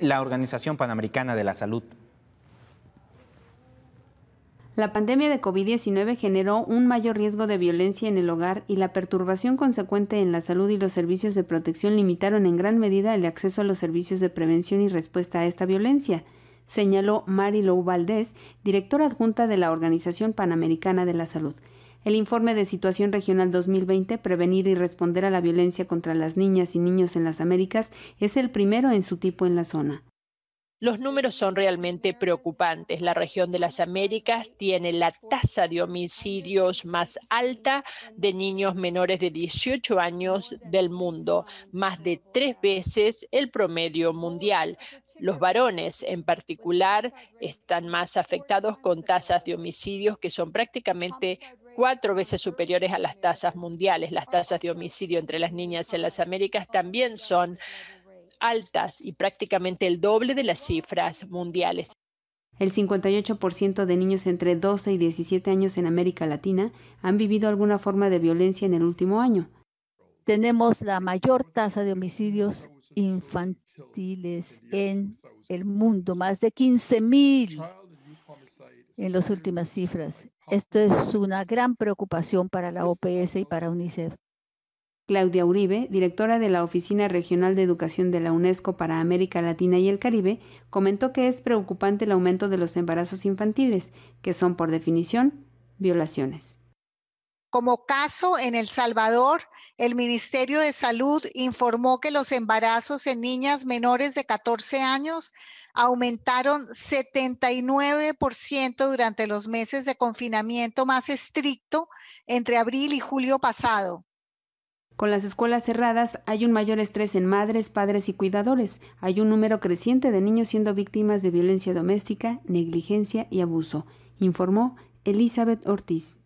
la Organización Panamericana de la Salud. La pandemia de COVID-19 generó un mayor riesgo de violencia en el hogar y la perturbación consecuente en la salud y los servicios de protección limitaron en gran medida el acceso a los servicios de prevención y respuesta a esta violencia, señaló Marilou Valdés, directora adjunta de la Organización Panamericana de la Salud. El informe de Situación Regional 2020, Prevenir y Responder a la Violencia contra las Niñas y Niños en las Américas, es el primero en su tipo en la zona. Los números son realmente preocupantes. La región de las Américas tiene la tasa de homicidios más alta de niños menores de 18 años del mundo, más de tres veces el promedio mundial. Los varones en particular están más afectados con tasas de homicidios que son prácticamente cuatro veces superiores a las tasas mundiales. Las tasas de homicidio entre las niñas en las Américas también son altas y prácticamente el doble de las cifras mundiales. El 58% de niños entre 12 y 17 años en América Latina han vivido alguna forma de violencia en el último año. Tenemos la mayor tasa de homicidios infantiles en el mundo, más de 15.000 mil en las últimas cifras. Esto es una gran preocupación para la OPS y para UNICEF. Claudia Uribe, directora de la Oficina Regional de Educación de la UNESCO para América Latina y el Caribe, comentó que es preocupante el aumento de los embarazos infantiles, que son por definición violaciones. Como caso, en El Salvador, el Ministerio de Salud informó que los embarazos en niñas menores de 14 años aumentaron 79% durante los meses de confinamiento más estricto entre abril y julio pasado. Con las escuelas cerradas hay un mayor estrés en madres, padres y cuidadores. Hay un número creciente de niños siendo víctimas de violencia doméstica, negligencia y abuso, informó Elizabeth Ortiz.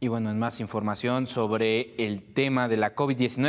Y bueno, en más información sobre el tema de la COVID-19.